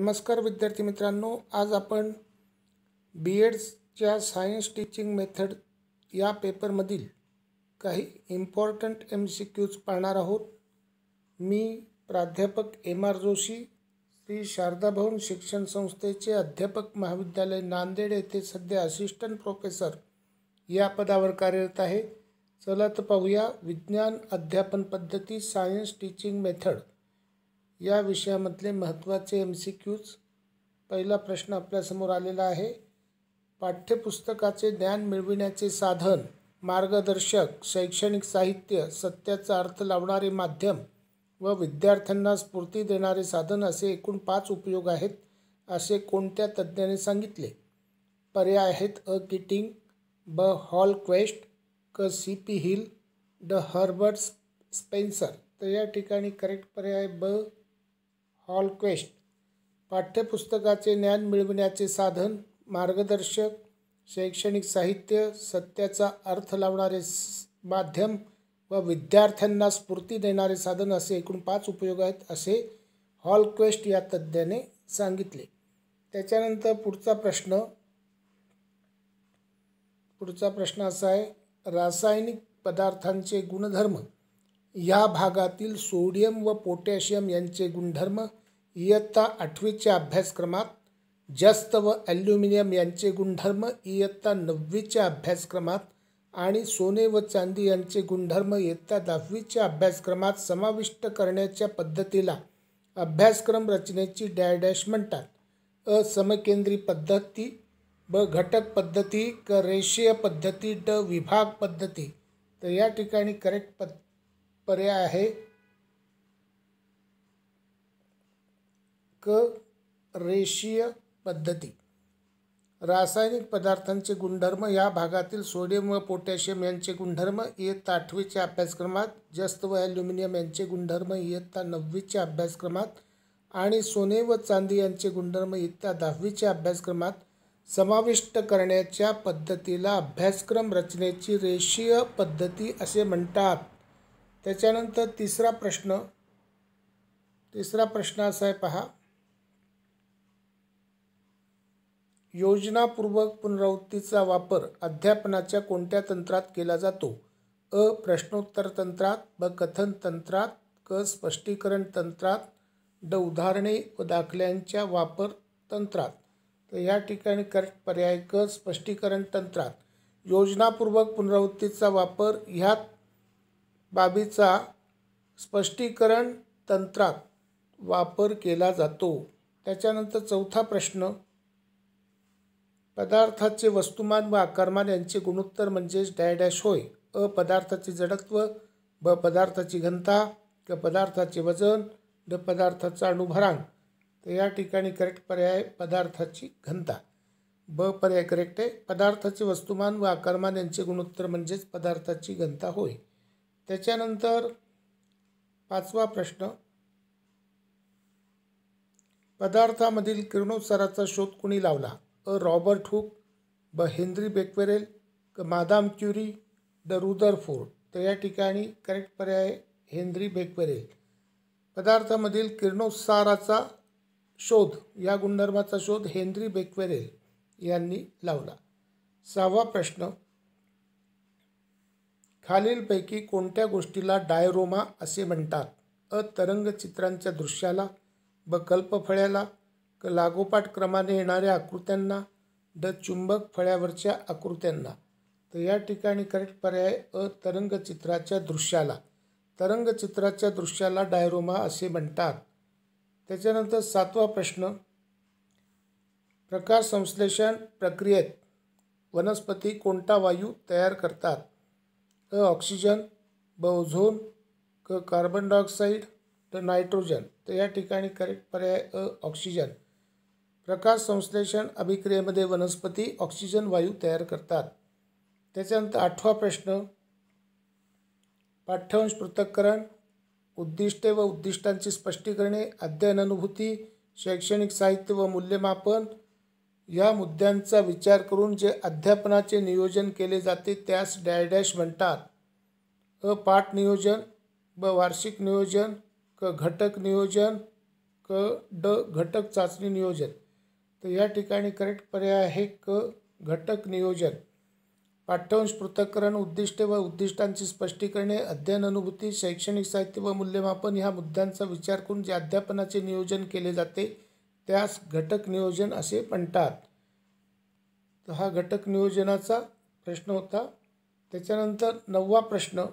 नमस्कार विद्यार्थी मित्रांनो आज आपण बी एड्सच्या सायन्स टीचिंग मेथड या पेपरमधील काही इम्पॉर्टंट एम सी क्यूज पाहणार आहोत मी प्राध्यापक एम आर जोशी श्री शारदाभवन शिक्षण संस्थेचे अध्यापक महाविद्यालय नांदेड येथे सध्या असिस्टंट प्रोफेसर या पदावर कार्यरत आहे चला तर पाहूया विज्ञान अध्यापन पद्धती सायन्स टीचिंग मेथड या विषयामधले महत्त्वाचे एम सी क्यूज पहिला प्रश्न आपल्यासमोर आलेला आहे पाठ्यपुस्तकाचे ज्ञान मिळविण्याचे साधन मार्गदर्शक शैक्षणिक साहित्य सत्याचा अर्थ लावणारे माध्यम व विद्यार्थ्यांना स्फूर्ती देणारे साधन असे एकूण पाच उपयोग आहेत असे कोणत्या तज्ज्ञाने सांगितले पर्याय आहेत अ किटिंग ब हॉल क्वेस्ट क सी पी हिल ड हर्बर्ट स्पेन्सर तर या ठिकाणी करेक्ट पर्याय ब हॉलक्वेस्ट पाठ्यपुस्तकाचे ज्ञान मिळविण्याचे साधन मार्गदर्शक शैक्षणिक साहित्य सत्याचा अर्थ लावणारे माध्यम व विद्यार्थ्यांना स्फूर्ती देणारे साधन असे एकूण पाच उपयोग आहेत असे हॉलक्वेस्ट या तज्ज्ञाने सांगितले त्याच्यानंतर पुढचा प्रश्न पुढचा प्रश्न असा आहे रासायनिक पदार्थांचे गुणधर्म या भागातील सोडियम व पोटॅशियम यांचे गुणधर्म इयत्ता आठवीच्या अभ्यासक्रमात जस्त व ॲल्युमिनियम यांचे गुणधर्म इयत्ता नववीच्या अभ्यासक्रमात आणि सोने व चांदी यांचे गुणधर्म इयत्ता दहावीच्या अभ्यासक्रमात समाविष्ट करण्याच्या पद्धतीला अभ्यासक्रम रचनेची डॅडॅश म्हणतात असमकेंद्री पद्धती ब घटक पद्धती क रेषीय पद्धती ड विभाग पद्धती तर या ठिकाणी करेक्ट पद्ध पर्याय आहे क रेषीय पद्धती रासायनिक पदार्थांचे गुणधर्म या भागातील सोडियम व पोटॅशियम यांचे गुणधर्म इयत्ता आठवीच्या अभ्यासक्रमात जस्त व ॲल्युमिनियम यांचे गुणधर्म इयत्ता नववीच्या अभ्यासक्रमात आणि सोने व चांदी यांचे गुणधर्म इयत्ता दहावीच्या अभ्यासक्रमात समाविष्ट करण्याच्या पद्धतीला अभ्यासक्रम रचनेची रेषीय पद्धती असे म्हणतात त्याच्यानंतर तिसरा प्रश्न तिसरा प्रश्न असा आहे पहा योजनापूर्वक पुनरावृत्तीचा वापर अध्यापनाच्या कोणत्या तंत्रात केला जातो अ प्रश्नोत्तर तंत्रात ब कथन तंत्रात क स्पष्टीकरण तंत्रात ड उदाहरणे व दाखल्यांच्या वापर तंत्रात तर या ठिकाणी करेक्ट पर्याय क स्पष्टीकरण तंत्रात योजनापूर्वक पुनरावृत्तीचा वापर ह्यात बाबीचा स्पष्टीकरण तंत्रात वापर केला जातो त्याच्यानंतर चौथा प्रश्न पदार्थाचे वस्तुमान व आकारमान यांचे गुणोत्तर म्हणजेच डॅश होय अ पदार्थाचे जडत्व ब पदार्थाची घनता क पदार्थाचे वजन ड पदार्थाचा अणुभरांग तर या ठिकाणी करेक्ट पर्याय पदार्थाची घनता ब पर्याय करेक्ट आहे पदार्थाचे वस्तुमान व आकारमान यांचे गुणोत्तर म्हणजेच पदार्थाची घनता होय त्याच्यानंतर पाचवा प्रश्न पदार्थामधील किरणोत्साराचा शोध कुणी लावला अ रॉबर्ट हुक ब हेनरी बेक्वेरेल क मादाम क्युरी द रुदर फोर्ड तर या ठिकाणी करेक्ट पर्याय हेनरी बेक्वेरेल पदार्थामधील किरणोत्साराचा शोध या गुणधर्माचा शोध हेनरी बेक्वेरेल यांनी लावला सहावा प्रश्न खालीलपैकी कोणत्या गोष्टीला डायरोमा असे म्हणतात अ तरंगचित्रांच्या दृश्याला ब कल्पफळ्याला क लागोपाठ क्रमाने येणाऱ्या आकृत्यांना ड चुंबक फळ्यावरच्या आकृत्यांना तर या ठिकाणी करेक्ट पर्याय अ तरंगचित्राच्या दृश्याला तरंगचित्राच्या दृश्याला डायरोमा असे म्हणतात त्याच्यानंतर सातवा प्रश्न प्रकाश संश्लेषण प्रक्रियेत वनस्पती कोणता वायू तयार करतात अ ऑक्सिजन ब ओझोन क कार्बन डायऑक्साईड द नायट्रोजन तर या ठिकाणी करेक्ट पर्याय अ ऑक्सिजन प्रकाश संश्लेषण अभिक्रियेमध्ये वनस्पती ऑक्सिजन वायू तयार करतात त्याच्यानंतर आठवा प्रश्न पाठ्यांश पृथक्करण उद्दिष्टे व उद्दिष्टांची स्पष्टीकरणे अध्ययन अनुभूती शैक्षणिक साहित्य व मूल्यमापन या मुद्द्यांचा विचार करून जे अध्यापनाचे नियोजन केले जाते त्यास डॅश म्हणतात अ पाठ नियोजन ब वार्षिक नियोजन क घटक नियोजन क ड घटक चाचणी नियोजन तर या ठिकाणी करेक्ट पर्याय आहे क घटक नियोजन पाठ्यांश पृथक्करण उद्दिष्टे व उद्दिष्टांची स्पष्टीकरणे अध्ययन अनुभूती शैक्षणिक साहित्य व मूल्यमापन ह्या मुद्द्यांचा विचार करून जे अध्यापनाचे नियोजन केले जाते त्यास घटक नियोजन असे म्हणतात तर हा घटक नियोजनाचा प्रश्न होता त्याच्यानंतर नववा प्रश्न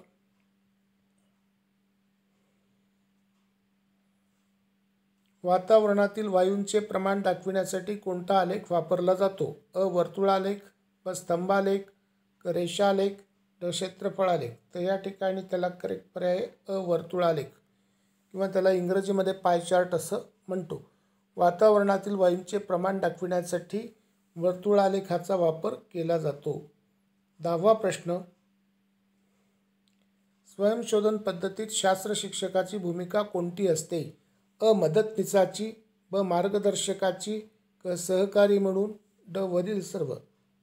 वातावरणातील वायूंचे प्रमाण दाखविण्यासाठी कोणता आलेख वापरला जातो अ वर्तुळालेख व स्तंभालेख रेषालेख द क्षेत्रफळालेख तर या ठिकाणी त्याला करेक्ट पर्याय अ वर्तुळालेख किंवा त्याला इंग्रजीमध्ये पायचार्ट असं म्हणतो वातावरणातील वायूंचे प्रमाण दाखविण्यासाठी वर्तुळालेखाचा वापर केला जातो दहावा प्रश्न स्वयंशोधन पद्धतीत शास्त्र शिक्षकाची भूमिका कोणती असते अ मदतनिसाची ब मार्गदर्शकाची क सहकारी म्हणून ड वरील सर्व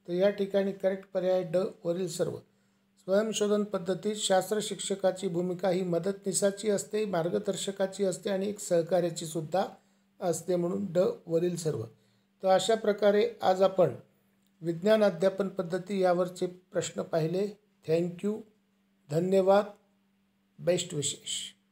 तर या ठिकाणी करेक्ट पर्याय ड वरील सर्व स्वयंशोधन पद्धतीत शास्त्र शिक्षकाची भूमिका ही मदतनिसाची असते मार्गदर्शकाची असते आणि एक सहकार्याची सुद्धा असते म्हणून ड वरील सर्व तर अशा प्रकारे आज आपण विज्ञान अध्यापन पद्धती यावरचे प्रश्न पाहिले थँक्यू धन्यवाद बेस्ट विशेष